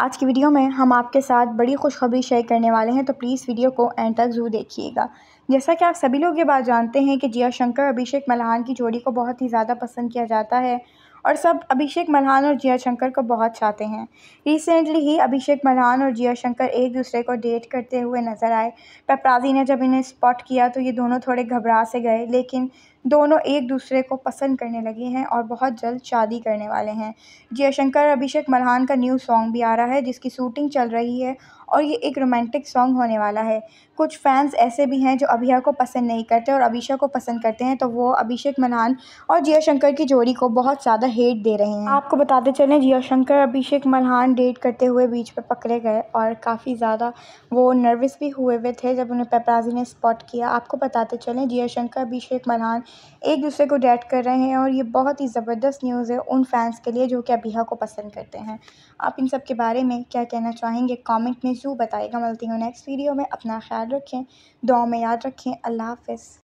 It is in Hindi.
आज की वीडियो में हम आपके साथ बड़ी खुशखबरी शेयर करने वाले हैं तो प्लीज़ वीडियो को एंड तक ज़रूर देखिएगा जैसा कि आप सभी लोग ये बात जानते हैं कि जिया शंकर अभिषेक मल्हान की जोड़ी को बहुत ही ज़्यादा पसंद किया जाता है और सब अभिषेक मल्हान और जिया शंकर को बहुत चाहते हैं रिसेंटली ही अभिषेक मल्हान और जिया शंकर एक दूसरे को डेट करते हुए नज़र आए पेपराजी ने जब इन्हें स्पॉट किया तो ये दोनों थोड़े घबरा से गए लेकिन दोनों एक दूसरे को पसंद करने लगे हैं और बहुत जल्द शादी करने वाले हैं जिया शंकर अभिषेक मल्हान का न्यू सॉन्ग भी आ रहा है जिसकी शूटिंग चल रही है और ये एक रोमांटिक सॉन्ग होने वाला है कुछ फैंस ऐसे भी हैं जो अभिया को पसंद नहीं करते और अभिषा को पसंद करते हैं तो वो अभिषेक मल्हान और जिया शंकर की जोड़ी को बहुत ज़्यादा हेट दे रहे हैं आपको बताते चलें जिया शंकर अभिषेक मल्हान डेट करते हुए बीच पर पकड़े गए और काफ़ी ज़्यादा वो नर्वस भी हुए हुए थे जब उन्हें पेपराजी ने स्पॉट किया आपको बताते चलें जिया शंकर अभिषेक मल्हान एक दूसरे को डेट कर रहे हैं और ये बहुत ही ज़बरदस्त न्यूज़ है उन फैंस के लिए जो कि अभिया को पसंद करते हैं आप इन सब के बारे में क्या कहना चाहेंगे कॉमेंट में ज़ू बताएगा मिलती हूँ नेक्स्ट वीडियो में अपना ख्याल रखें दुआ में याद रखें अल्लाह हाफ